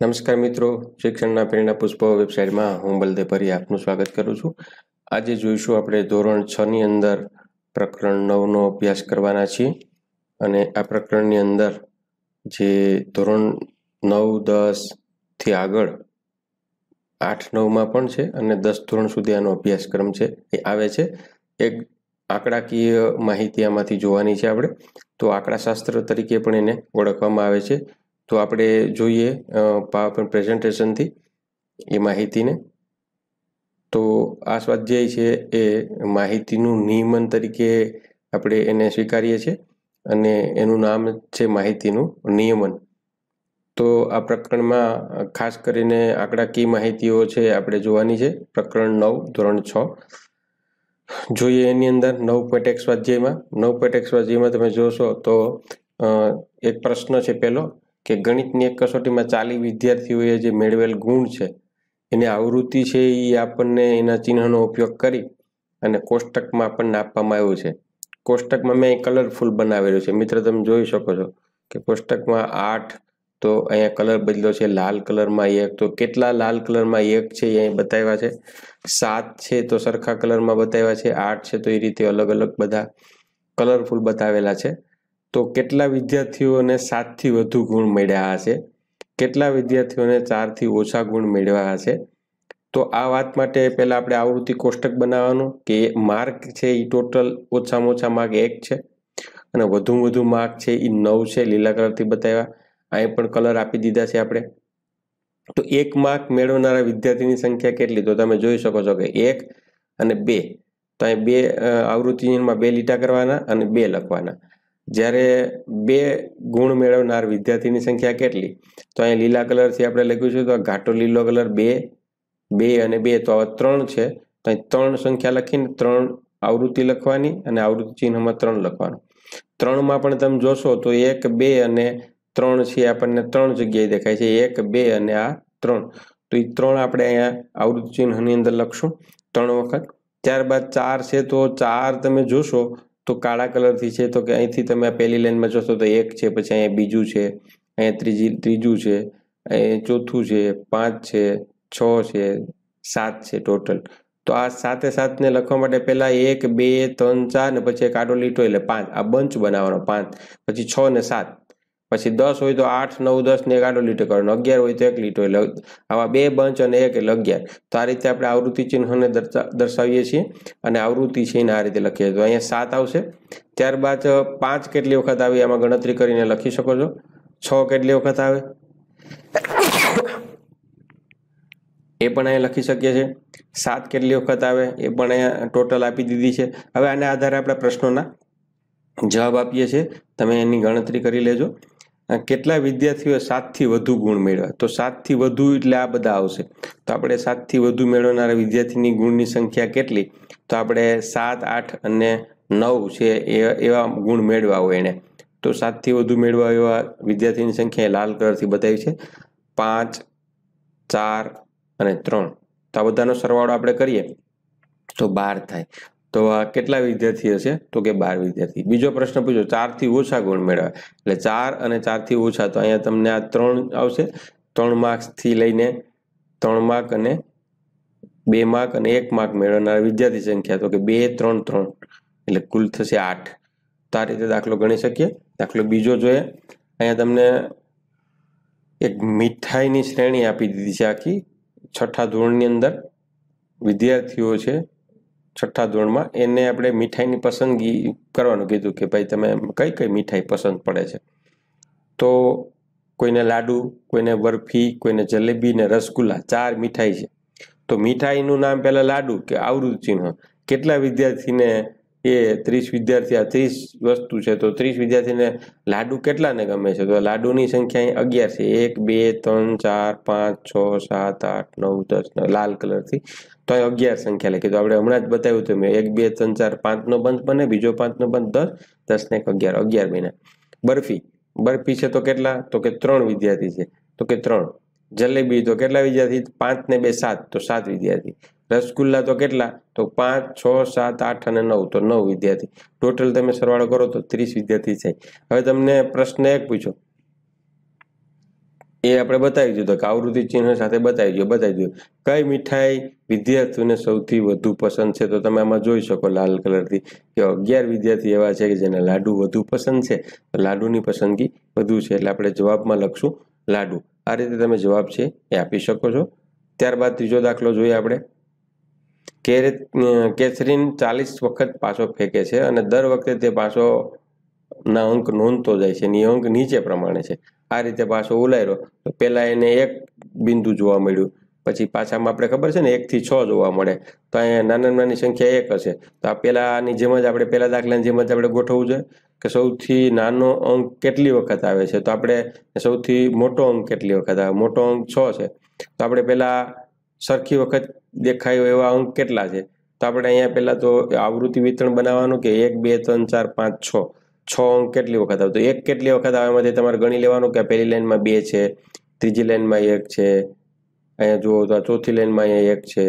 નમસ્કાર મિત્રો શિક્ષણના પ્રેરણા પુષ્પ વેબસાઇટમાં હું બલદેવ પરી આપનું સ્વાગત કરું છું આજે જોઈશું આપણે ધોરણ છ ની અંદર પ્રકરણ નવનો અભ્યાસ કરવાના છીએ અને આ પ્રકરણની અંદર જે ધોરણ નવ દસથી આગળ આઠ નવમાં પણ છે અને દસ ધોરણ સુધી આનો અભ્યાસક્રમ છે એ આવે છે એક આંકડાકીય માહિતી આમાંથી જોવાની છે આપણે તો આંકડાશાસ્ત્ર તરીકે પણ એને ઓળખવામાં આવે છે તો આપણે જોઈએ પાવરપોઈન્ટ પ્રેઝન્ટેશનથી એ માહિતીને તો આ સ્વાધ્યાય છે એ માહિતીનું નિયમન તરીકે આપણે એને સ્વીકારીએ છીએ અને એનું નામ છે માહિતીનું નિયમન તો આ પ્રકરણમાં ખાસ કરીને આંકડા કી માહિતીઓ છે આપણે જોવાની છે પ્રકરણ નવ ધોરણ છ જોઈએ એની અંદર નવ પોઈન્ટ એક સ્વાધ્યાયમાં નવ પોઈન્ટ એક સ્વાધ્યાયમાં તમે જોશો તો એક પ્રશ્ન છે પહેલો કે ગણિતની એક કસોટીમાં ચાલી વિદ્યાર્થીઓએ જે મેળવેલ ગુણ છે એની આવૃત્તિ છે એ આપણને એના ચિહ્નનો ઉપયોગ કરી અને કોષ્ટકમાં આપણને આપવામાં આવ્યું છે કોષ્ટકમાં મેં કલરફુલ બનાવેલું છે મિત્ર તમે જોઈ શકો છો કે કોષ્ટકમાં આઠ તો અહીંયા કલર બદલ્યો છે લાલ કલરમાં એક તો કેટલા લાલ કલરમાં એક છે એ અહીં બતાવ્યા છે સાત છે તો સરખા કલરમાં બતાવ્યા છે આઠ છે તો એ રીતે અલગ અલગ બધા કલરફુલ બતાવેલા છે તો કેટલા વિદ્યાર્થીઓને સાતથી વધુ ગુણ મળ્યા હશે કેટલા વિદ્યાર્થીઓને ચારથી ઓછા ગુણ મેળવ્યા હશે તો આ વાત માટે પહેલાં આપણે આવૃત્તિ કોષ્ટક બનાવવાનું કે માર્ક છે એ ટોટલ ઓછામાં ઓછા માર્ક એક છે અને વધુ વધુ માર્ક છે એ નવ છે લીલા કલરથી બતાવ્યા અહીં પણ કલર આપી દીધા છે આપણે તો એક માર્ક મેળવનારા વિદ્યાર્થીની સંખ્યા કેટલી તો તમે જોઈ શકો છો કે એક અને બે તો અહીં બે આવૃત્તિમાં બે લીટા કરવાના અને બે લખવાના જ્યારે બે ગુણ મેળવનાર વિદ્યાર્થીની સંખ્યા કેટલી તો અહીંયા લીલા કલરથી આપણે લખ્યું છે તો આ ઘાટો લીલો કલર બે બે અને બે તો આવા ત્રણ છે તો અહીં ત્રણ સંખ્યા લખીને ત્રણ આવૃત્તિ લખવાની અને આવૃત્તિ ચિહ્નમાં ત્રણ લખવાનું ત્રણમાં પણ તમે જોશો તો એક બે અને ત્રણ છે આપણને ત્રણ જગ્યાએ દેખાય છે એક બે અને આ ત્રણ તો એ ત્રણ આપણે અહીંયા આવૃત્તિ ચિહ્નની અંદર લખશું ત્રણ વખત ત્યારબાદ ચાર છે તો ચાર તમે જોશો તો કાળા કલરથી છે તો કે અહીંથી તમે પહેલી લાઇનમાં જોશો તો એક છે પછી અહીંયા બીજું છે અહીંયા ત્રીજી ત્રીજું છે અહીંયા ચોથું છે પાંચ છે છ છે સાત છે ટોટલ તો આ સાતે સાતને લખવા માટે પહેલાં એક બે ત્રણ ચાર ને પછી એક આડો લીટો એટલે પાંચ આ બંચ બનાવવાનો પાંચ પછી છ ને સાત પછી દસ હોય તો આઠ નવ દસ ને આડો લીટો કરવાનો અગિયાર હોય તો એક લીટો એટલે આવા બે બંચ અને એક એટલે અગિયાર તો આ રીતે આપણે આવૃત્તિ ચિહ્નને દર્શાવીએ છીએ અને આવૃત્તિ છે એને આ રીતે લખીએ તો અહીંયા સાત આવશે ત્યારબાદ પાંચ કેટલી વખત આવી એમાં ગણતરી કરીને લખી શકો છો છ કેટલી વખત આવે એ પણ અહીંયા લખી શકીએ છીએ સાત કેટલી વખત આવે એ પણ અહીંયા ટોટલ આપી દીધી છે હવે આના આધારે આપણા પ્રશ્નોના જવાબ આપીએ છીએ તમે એની ગણતરી કરી લેજો કેટલા વિદ્યાર્થીઓએ સાતથી વધુ ગુણ મેળવ્યા તો સાતથી વધુ એટલે આ બધા આવશે તો આપણે સાતથી વધુ મેળવનારા વિદ્યાર્થીની ગુણની સંખ્યા કેટલી તો આપણે સાત આઠ અને નવ છે એ એવા ગુણ મેળવ્યા હોય એને તો સાતથી વધુ મેળવા એવા વિદ્યાર્થીની સંખ્યા લાલ કલરથી બતાવી છે પાંચ ચાર અને ત્રણ તો આ બધાનો સરવાળો આપણે કરીએ તો બાર થાય તો આ કેટલા વિદ્યાર્થી હશે તો કે બાર વિદ્યાર્થી બીજો પ્રશ્ન પૂછો ચારથી ઓછા ગુણ મેળવે એટલે ચાર અને ચારથી ઓછા તો અહીંયા તમને આ ત્રણ આવશે ત્રણ માર્ક્સથી લઈને ત્રણ માર્ક અને બે માર્ક અને એક માર્ક મેળવનાર વિદ્યાર્થી સંખ્યા તો કે બે ત્રણ ત્રણ એટલે કુલ થશે આઠ તો આ રીતે દાખલો ગણી શકીએ દાખલો બીજો જોઈએ અહીંયા તમને એક મીઠાઈની શ્રેણી આપી દીધી છે આખી છઠ્ઠા ધોરણની અંદર વિદ્યાર્થીઓ છે છઠ્ઠા ધોરણમાં એને આપણે મીઠાઈની પસંદગી કરવાનું કીધું કે ભાઈ તમે કઈ કઈ મીઠાઈ પસંદ પડે છે તો કોઈને લાડુ કોઈને બરફી કોઈને જલેબી ને રસગુલ્લા ચાર મીઠાઈ છે તો મીઠાઈનું નામ પહેલાં લાડુ કે આવૃત ચિહ્ન કેટલા વિદ્યાર્થીને એ ત્રીસ વિદ્યાર્થી આ ત્રીસ વસ્તુ છે તો ત્રીસ વિદ્યાર્થીને લાડુ કેટલાને ગમે છે તો લાડુની સંખ્યા અહીં અગિયાર છે એક બે ત્રણ ચાર પાંચ છ સાત આઠ નવ દસ લાલ કલરથી તો અગિયાર સંખ્યા લખી તો આપણે હમણાં જ બતાવ્યું હતું મેં એક બે ત્રણ ચાર પાંચનો બંધ બને બીજો પાંચનો બંધ દસ દસ ને એક અગિયાર અગિયાર બન્યા બરફી બરફી છે તો કેટલા તો કે ત્રણ વિદ્યાર્થી છે તો કે ત્રણ જલેબી તો કેટલા વિદ્યાર્થી પાંચ ને બે સાત તો સાત વિદ્યાર્થી રસગુલ્લા તો કેટલા તો પાંચ છ સાત આઠ અને નવ તો નવ વિદ્યાર્થી ટોટલ તમે સરવાળો કરો તો ત્રીસ વિદ્યાર્થી છે હવે તમને પ્રશ્ન એક પૂછો એ આપણે બતાવી દીધું કે આવૃત્તિ ચિહ્ન સાથે બતાવી દો બતાવી દો કઈ મીઠાઈ વિદ્યાર્થીઓને સૌથી વધુ પસંદ છે તો તમે આમાં જોઈ શકો લાલ કલરથી કે અગિયાર વિદ્યાર્થી એવા છે કે જેને લાડુ વધુ પસંદ છે તો લાડુની પસંદગી વધુ છે એટલે આપણે જવાબમાં લખશું લાડુ આ રીતે તમે જવાબ છે એ આપી શકો છો ત્યારબાદ ત્રીજો દાખલો જોઈએ આપણે કેરે કેથરીન ચાલીસ વખત પાછો ફેંકે છે અને દર વખતે તે પાછો ના અંક નોંધતો જાય છે એની અંક નીચે પ્રમાણે છે આ રીતે પાછો ઉલાર્યો તો પહેલાં એને એક બિંદુ જોવા મળ્યું પછી પાછામાં આપણે ખબર છે ને એકથી છ જોવા મળે તો અહીંયા નાના નાની સંખ્યા એક હશે તો આ પહેલાંની જેમ જ આપણે પહેલાં દાખલાની જેમ જ આપણે ગોઠવવું જોઈએ કે સૌથી નાનો અંક કેટલી વખત આવે છે તો આપણે સૌથી મોટો અંક કેટલી વખત આવે મોટો અંક છ છે તો આપણે પહેલાં સરખી વખત દેખાયો એવા અંક કેટલા છે તો આપણે અહીંયા પહેલાં તો આવૃત્તિ વિતરણ બનાવવાનું કે એક બે ત્રણ ચાર પાંચ છ છ અંક કેટલી વખત આવે તો એક કેટલી વખત આવે એમાંથી તમારે ગણી લેવાનું કે પહેલી લાઇનમાં બે છે ત્રીજી લાઇનમાં એક છે અહીંયા જુઓ તો આ ચોથી લાઇનમાં અહીંયા એક છે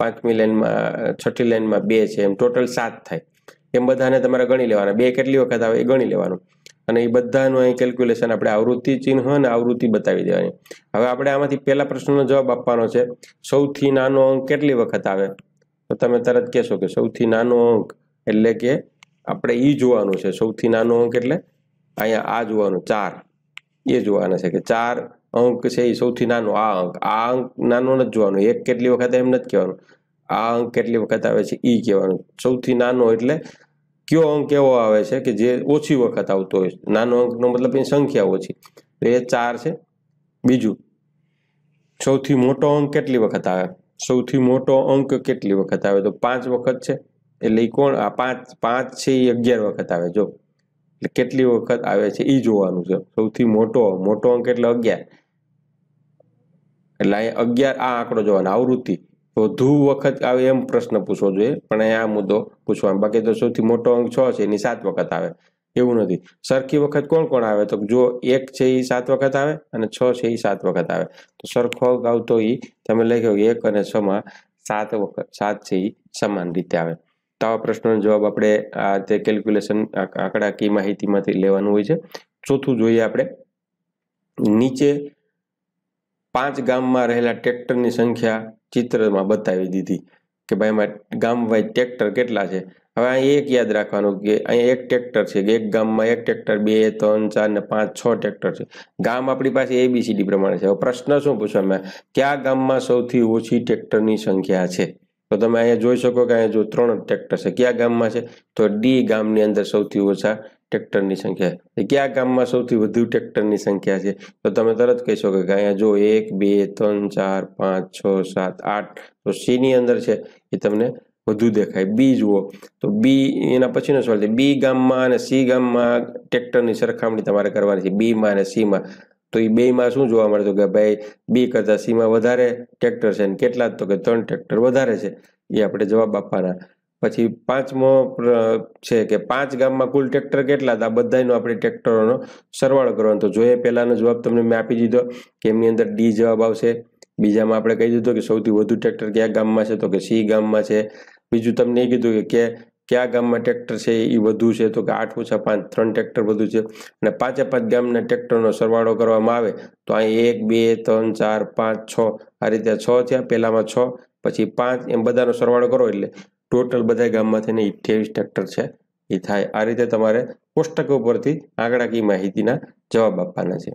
પાંચમી લાઇનમાં છઠ્ઠી લાઇનમાં બે છે એમ ટોટલ સાત થાય એમ બધાને તમારે ગણી લેવાના બે કેટલી વખત આવે એ ગણી લેવાનું અને એ બધાનું અહીં કેલ્ક્યુલેશન આપણે આવૃત્તિ ચિહ્ન અને આવૃત્તિ બતાવી દેવાની હવે આપણે આમાંથી પહેલા પ્રશ્નનો જવાબ આપવાનો છે સૌથી નાનો અંક કેટલી વખત આવે તો તમે તરત કહેશો કે સૌથી નાનો અંક એટલે કે આપણે એ જોવાનું છે સૌથી નાનો અંક એટલે અહીંયા આ જોવાનું ચાર એ જોવાના છે કે ચાર અંક છે એ સૌથી નાનો આ અંક આ અંક નાનો નથી જોવાનો એક કેટલી વખત એમ નથી કહેવાનું આ અંક કેટલી વખત આવે છે એ કહેવાનું સૌથી નાનો એટલે કયો અંક એવો આવે છે કે જે ઓછી વખત આવતો હોય નાનો અંકનો મતલબ એની સંખ્યા ઓછી એ ચાર છે બીજું સૌથી મોટો અંક કેટલી વખત આવે સૌથી મોટો અંક કેટલી વખત આવે તો પાંચ વખત છે એટલે એ કોણ આ પાંચ પાંચ છે એ અગિયાર વખત આવે જો એટલે કેટલી વખત આવે છે એ જોવાનું છે સૌથી મોટો મોટો અંક એટલે અગિયાર એટલે અહીંયા અગિયાર આ આંકડો જોવાનો આવૃત્તિ તો ધુ વખત આવે એમ પ્રશ્ન પૂછવો જોઈએ પણ અહીંયા આ મુદ્દો પૂછવાનો બાકી તો સૌથી મોટો અંક છ છે એની સાત વખત આવે એવું નથી સરખી વખત કોણ કોણ આવે તો જો એક છે એ સાત વખત આવે અને છ છે એ સાત વખત આવે તો સરખો આવતો એ તમે લખ્યો એક અને છમાં સાત વખત સાત છે એ સમાન રીતે આવે આવા પ્રશ્નોનો જવાબ આપણે આ જે કેલ્ક્યુલેશન આંકડાકીય માહિતીમાંથી લેવાનું હોય છે ચોથું જોઈએ આપણે નીચે પાંચ ગામમાં રહેલા ટ્રેક્ટરની સંખ્યા ચિત્રમાં બતાવી દીધી કે ભાઈ એમાં ગામ વાઇઝ ટ્રેક્ટર કેટલા છે હવે અહીંયા એક યાદ રાખવાનું કે અહીંયા એક ટ્રેક્ટર છે કે એક ગામમાં એક ટ્રેક્ટર બે ત્રણ ચાર ને પાંચ છ ટ્રેક્ટર છે ગામ આપણી પાસે એબીસીડી પ્રમાણે છે હવે પ્રશ્ન શું પૂછવા પૂછવામાં કયા ગામમાં સૌથી ઓછી ટ્રેક્ટરની સંખ્યા છે તો તમે અહીંયા જોઈ શકો કે અહીંયા જો ત્રણ ટ્રેક્ટર છે કયા ગામમાં છે તો ડી ગામની અંદર સૌથી ઓછા ટ્રેક્ટરની સંખ્યા કયા ગામમાં સૌથી વધુ ટ્રેક્ટરની સંખ્યા છે તો તમે તરત કહી શકો કે અહીંયા જો એક બે ત્રણ ચાર પાંચ છ સાત આઠ તો સીની અંદર છે એ તમને વધુ દેખાય બી જુઓ તો બી એના પછીનો સવાલ છે બી ગામમાં અને સી ગામમાં ટ્રેક્ટરની સરખામણી તમારે કરવાની છે બીમાં અને સીમાં તો એ બેમાં શું જોવા મળતું કે ભાઈ બી કરતા સીમાં વધારે ટ્રેક્ટર છે અને કેટલા તો કે ત્રણ ટ્રેક્ટર વધારે છે એ આપણે જવાબ આપવાના પછી પાંચમો છે કે પાંચ ગામમાં કુલ ટ્રેક્ટર કેટલા હતા બધાનો આપણે ટ્રેક્ટરોનો સરવાળો કરવાનો તો જોઈએ પહેલાંનો જવાબ તમને મેં આપી દીધો કે એમની અંદર ડી જવાબ આવશે બીજામાં આપણે કહી દીધું કે સૌથી વધુ ટ્રેક્ટર ક્યાં ગામમાં છે તો કે સી ગામમાં છે બીજું તમને એ કીધું કે કયા ગામમાં ટ્રેક્ટર છે એ વધુ છે તો કે આઠ ઓછા પાંચ ત્રણ ટ્રેક્ટર વધુ છે અને પાંચે પાંચ ગામના ટ્રેક્ટરનો સરવાળો કરવામાં આવે તો અહીં એક બે ત્રણ ચાર પાંચ છ આ રીતે છ થયા પહેલામાં છ પછી પાંચ એમ બધાનો સરવાળો કરો એટલે ટોટલ બધા ગામમાં થઈને અઠ્યાવીસ ટ્રેક્ટર છે એ થાય આ રીતે તમારે કોષ્ટક ઉપરથી આંકડાકીય માહિતીના જવાબ આપવાના છે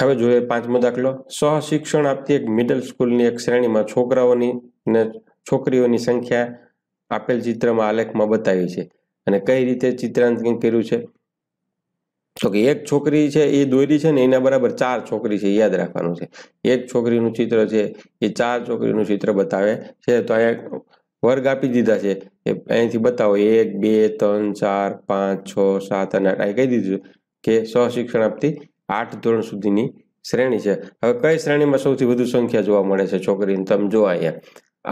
હવે જોઈએ પાંચમો દાખલો સહ શિક્ષણ આપતી એક મિડલ સ્કૂલની એક શ્રેણીમાં છોકરાઓની ને છોકરીઓની સંખ્યા આપેલ ચિત્રમાં આલેખમાં બતાવી છે અને કઈ રીતે ચિત્રાંકન કર્યું છે તો કે એક છોકરી છે એ દોરી છે ને એના બરાબર ચાર છોકરી છે યાદ રાખવાનું છે એક છોકરીનું ચિત્ર છે એ ચાર છોકરીનું ચિત્ર બતાવે છે તો અહીંયા વર્ગ આપી દીધા છે એ અહીંથી બતાવો એક બે ત્રણ ચાર પાંચ છ સાત અને આઠ કહી દીધું કે સહશિક્ષણ આપતી આઠ ધોરણ સુધીની શ્રેણી છે હવે કઈ શ્રેણીમાં સૌથી વધુ સંખ્યા જોવા મળે છે છોકરીની તમે જોવા અહીંયા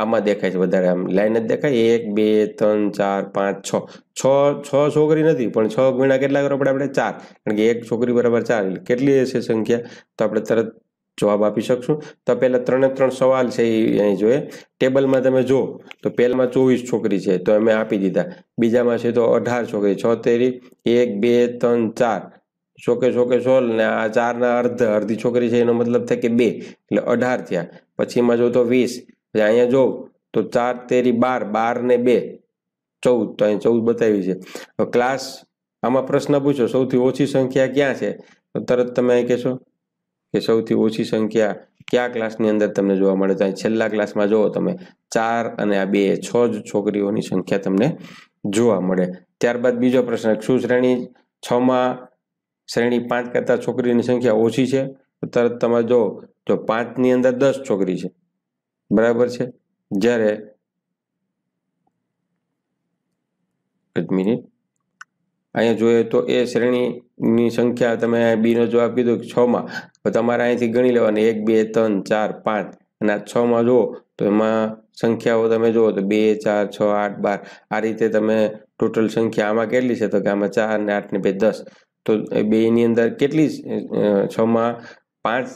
આમાં દેખાય છે વધારે આમ લાઈન જ દેખાય એક બે ત્રણ ચાર પાંચ છ છ છ છોકરી નથી પણ છ ગુણ્યા કેટલા કરો પડે આપણે ચાર કારણ કે એક છોકરી બરાબર ચાર કેટલી હશે સંખ્યા તો આપણે તરત જવાબ આપી શકશું તો પહેલાં ત્રણે ત્રણ સવાલ છે એ અહીં જોઈએ ટેબલમાં તમે જો તો પહેલમાં ચોવીસ છોકરી છે તો અમે આપી દીધા બીજામાં છે તો અઢાર છોકરી છ તેરી એક બે ત્રણ ચાર ચોકે ચોકે સોલ ને આ ચારના અર્ધ અડધી છોકરી છે એનો મતલબ થાય કે બે એટલે અઢાર થયા પછીમાં જો તો વીસ એટલે અહીંયા જો તો ચાર તેરી બાર બાર ને બે ચૌદ તો અહીંયા ચૌદ બતાવી છે ક્લાસ આમાં પ્રશ્ન પૂછો સૌથી ઓછી સંખ્યા ક્યાં છે તો તરત તમે અહીં કહેશો કે સૌથી ઓછી સંખ્યા કયા ક્લાસની અંદર તમને જોવા મળે તો છેલ્લા ક્લાસમાં જુઓ તમે ચાર અને આ બે છ જ છોકરીઓની સંખ્યા તમને જોવા મળે ત્યારબાદ બીજો પ્રશ્ન શું શ્રેણી છમાં શ્રેણી પાંચ કરતાં છોકરીઓની સંખ્યા ઓછી છે તરત તમે જો તો પાંચની અંદર દસ છોકરી છે બરાબર છે જ્યારે મિનિટ અહીંયા જોઈએ તો એ શ્રેણીની સંખ્યા તમે બીનો જવાબ કીધો છમાં તો તમારે અહીંયાથી ગણી લેવાની એક બે ત્રણ ચાર પાંચ અને આ છ માં જુઓ તો એમાં સંખ્યાઓ તમે જુઓ તો બે ચાર છ આઠ બાર આ રીતે તમે ટોટલ સંખ્યા આમાં કેટલી છે તો કે આમાં ચાર ને આઠ ને બે દસ તો બેની અંદર કેટલી છમાં પાંચ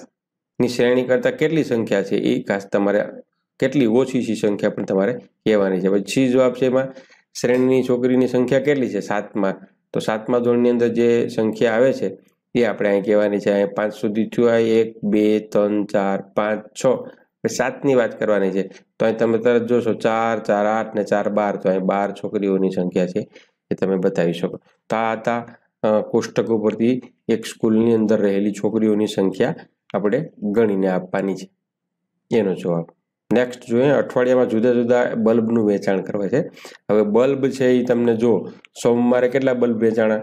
ની શ્રેણી કરતા કેટલી સંખ્યા છે એ ખાસ તમારે કેટલી ઓછી છે સંખ્યા પણ તમારે કહેવાની છે પછી જવાબ છે એમાં શ્રેણીની છોકરીની સંખ્યા કેટલી છે સાતમાં તો સાતમા ધોરણની અંદર જે સંખ્યા આવે છે એ આપણે અહીં કહેવાની છે અહીંયા પાંચ સુધી થયું આ એક બે ત્રણ ચાર પાંચ છ સાતની વાત કરવાની છે તો અહીં તમે તરત જોશો ચાર ચાર આઠ ને ચાર બાર તો અહીં બાર છોકરીઓની સંખ્યા છે એ તમે બતાવી શકો તો આ હતા કોષ્ટક ઉપરથી એક સ્કૂલની અંદર રહેલી છોકરીઓની સંખ્યા આપણે ગણીને આપવાની છે એનો જવાબ નેક્સ્ટ જોઈએ અઠવાડિયામાં જુદા જુદા બલ્બનું વેચાણ કરવા છે હવે બલ્બ છે એ તમને જો સોમવારે કેટલા બલ્બ વેચાણા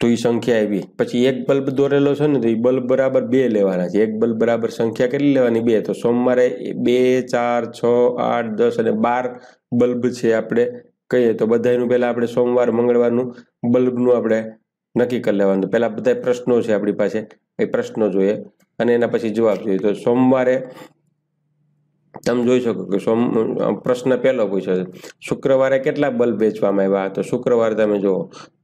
તો એ સંખ્યા આવી પછી એક બલ્બ દોરેલો છે ને તો એ બલ્બ બરાબર બે લેવાના છે એક બલ્બ બરાબર સંખ્યા કેટલી લેવાની બે તો સોમવારે બે ચાર છ આઠ દસ અને બાર બલ્બ છે આપણે કહીએ તો બધાનું પહેલાં આપણે સોમવાર મંગળવારનું બલ્બનું આપણે નક્કી કરી લેવાનું પહેલાં બધા પ્રશ્નો છે આપણી પાસે એ પ્રશ્નો જોઈએ અને એના પછી જવાબ જોઈએ તો સોમવારે તમે જોઈ શકો કે સોમ પ્રશ્ન પહેલો પૂછ્યો છે શુક્રવારે કેટલા બલ્બ વેચવામાં આવ્યા તો શુક્રવારે તમે જુઓ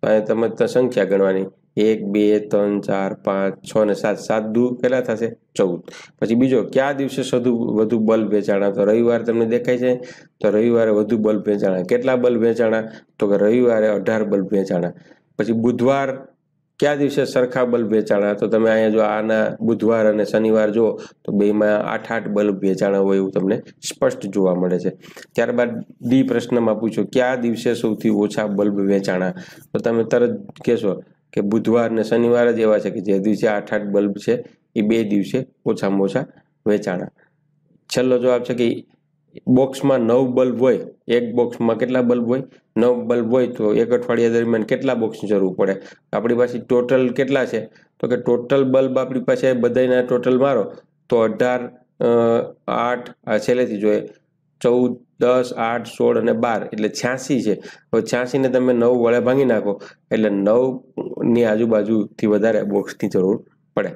તો તમે સંખ્યા ગણવાની એક બે ત્રણ ચાર પાંચ છ ને સાત સાત દુ કેટલા થશે ચૌદ પછી બીજો કયા દિવસે સધુ વધુ બલ્બ વેચાણા તો રવિવાર તમને દેખાય છે તો રવિવારે વધુ બલ્બ વેચાણા કેટલા બલ્બ વેચાણા તો કે રવિવારે અઢાર બલ્બ વેચાણા પછી બુધવાર કયા દિવસે સરખા બલ્બ વેચાણા તો તમે અહીંયા જો આના બુધવાર અને શનિવાર જુઓ તો બેમાં આઠ આઠ બલ્બ વેચાણા હોય એવું તમને સ્પષ્ટ જોવા મળે છે ત્યારબાદ ડી પ્રશ્નમાં પૂછો કયા દિવસે સૌથી ઓછા બલ્બ વેચાણા તો તમે તરત કહેશો કે બુધવાર અને શનિવાર જ એવા છે કે જે દિવસે આઠ આઠ બલ્બ છે એ બે દિવસે ઓછામાં ઓછા વેચાણા છેલ્લો જવાબ છે કે બોક્સમાં નવ બલ્બ હોય એક બોક્સમાં કેટલા બલ્બ હોય નવ બલ્બ હોય તો એક અઠવાડિયા દરમિયાન કેટલા બોક્સની જરૂર પડે આપણી પાસે ટોટલ કેટલા છે તો કે ટોટલ બલ્બ આપણી પાસે બધાના ટોટલ મારો તો અઢાર આઠ આ છેલ્લેથી જોઈએ ચૌદ દસ આઠ સોળ અને બાર એટલે છ્યાસી છે હવે છ્યાસીને તમે નવ વડે ભાંગી નાખો એટલે નવની આજુબાજુથી વધારે બોક્સની જરૂર પડે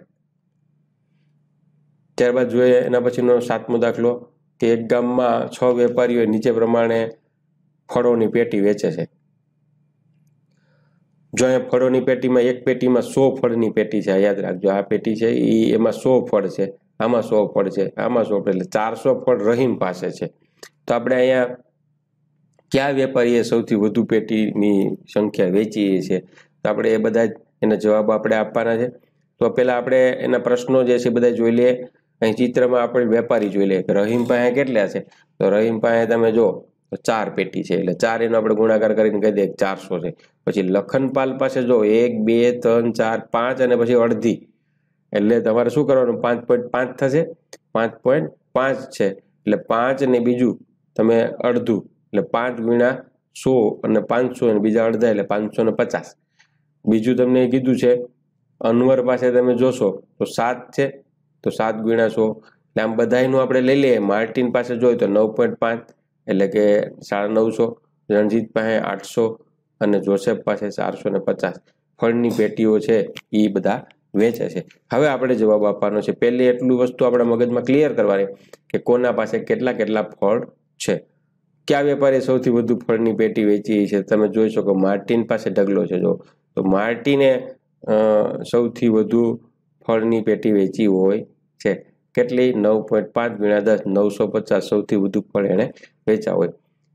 ત્યારબાદ જોઈએ એના પછીનો સાતમો દાખલો કે એક ગામમાં છ વેપારીઓ નીચે પ્રમાણે ફળોની પેટી વેચે છે જો અહીંયા ફળોની પેટીમાં એક પેટીમાં સો ફળની પેટી છે યાદ રાખજો આ પેટી છે એ એમાં સો ફળ છે આમાં સો ફળ છે આમાં સો ફળ એટલે ચારસો ફળ રહીમ પાસે છે તો આપણે અહીંયા કયા વેપારીએ સૌથી વધુ પેટીની સંખ્યા વેચીએ છીએ તો આપણે એ બધા એના જવાબ આપણે આપવાના છે તો પહેલાં આપણે એના પ્રશ્નો જે છે બધા જોઈ લઈએ અહીં ચિત્રમાં આપણે વેપારી જોઈ લઈએ કે રહીમ પાસે કેટલા છે તો રહીમ પાસે તમે જો તો ચાર પેટી છે એટલે ચાર એનો આપણે ગુણાકાર કરીને કહી દઈએ ચારસો છે પછી લખનપાલ પાસે જો એક બે ત્રણ ચાર પાંચ અને પછી અડધી એટલે તમારે શું કરવાનું પાંચ પોઈન્ટ પાંચ થશે પાંચ પોઈન્ટ પાંચ છે એટલે પાંચ ને બીજું તમે અડધું એટલે પાંચ ગુણા સો અને પાંચસો અને બીજા અડધા એટલે પાંચસો ને પચાસ બીજું તમને કીધું છે અનવર પાસે તમે જોશો તો સાત છે તો સાત ગુણ્યા સો એટલે આમ બધાનું આપણે લઈ લઈએ માર્ટિન પાસે જોઈએ તો નવ પોઈન્ટ પાંચ એટલે કે સાડા નવસો રણજીત પાસે આઠસો અને જોસેફ પાસે ચારસો ને પચાસ ફળની પેટીઓ છે એ બધા વેચે છે હવે આપણે જવાબ આપવાનો છે પહેલી એટલું વસ્તુ આપણા મગજમાં ક્લિયર કરવાની કે કોના પાસે કેટલા કેટલા ફળ છે કયા વેપારી સૌથી વધુ ફળની પેટી વેચી છે તમે જોઈ શકો માર્ટિન પાસે ઢગલો છે જો તો માર્ટિને સૌથી વધુ ફળની પેટી વેચી હોય છે કેટલી નવ પોઈન્ટ પાંચ ગુણ્યા દસ નવસો પચાસ સૌથી વધુ ફળ એણે વેચ્યા હોય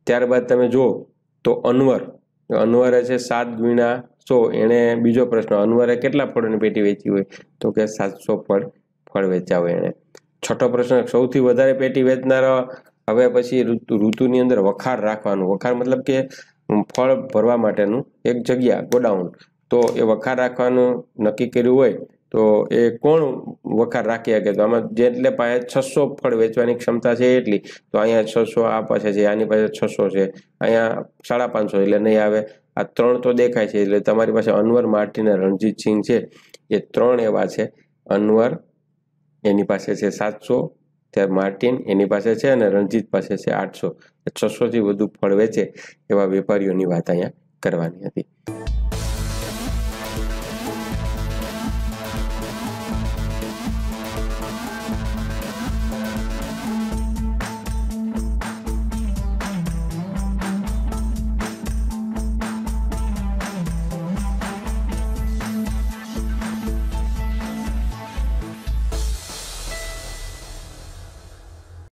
ત્યારબાદ તમે જુઓ તો અનવર અનવરે છે સાત ગુણ્યા સો એણે બીજો પ્રશ્ન અનવરે કેટલા ફળોની પેટી વેચી હોય તો કે સાતસો ફળ ફળ વેચ્યા હોય એણે છઠ્ઠો પ્રશ્ન સૌથી વધારે પેટી વેચનારા હવે પછી ઋતુની અંદર વખાર રાખવાનું વખાર મતલબ કે ફળ ભરવા માટેનું એક જગ્યા ગોડાઉન તો એ વખાર રાખવાનું નક્કી કર્યું હોય તો એ કોણ વખાર રાખી શકે તો આમાં જેટલે પાસે છસો ફળ વેચવાની ક્ષમતા છે એટલી તો અહીંયા છસો આ પાસે છે આની પાસે છસો છે અહીંયા સાડા પાંચસો એટલે નહીં આવે આ ત્રણ તો દેખાય છે એટલે તમારી પાસે અનવર માર્ટિન રણજીત સિંહ છે એ ત્રણ એવા છે અનવર એની પાસે છે સાતસો ત્યારે માર્ટિન એની પાસે છે અને રણજીત પાસે છે આઠસો છસોથી વધુ ફળ વેચે એવા વેપારીઓની વાત અહીંયા કરવાની હતી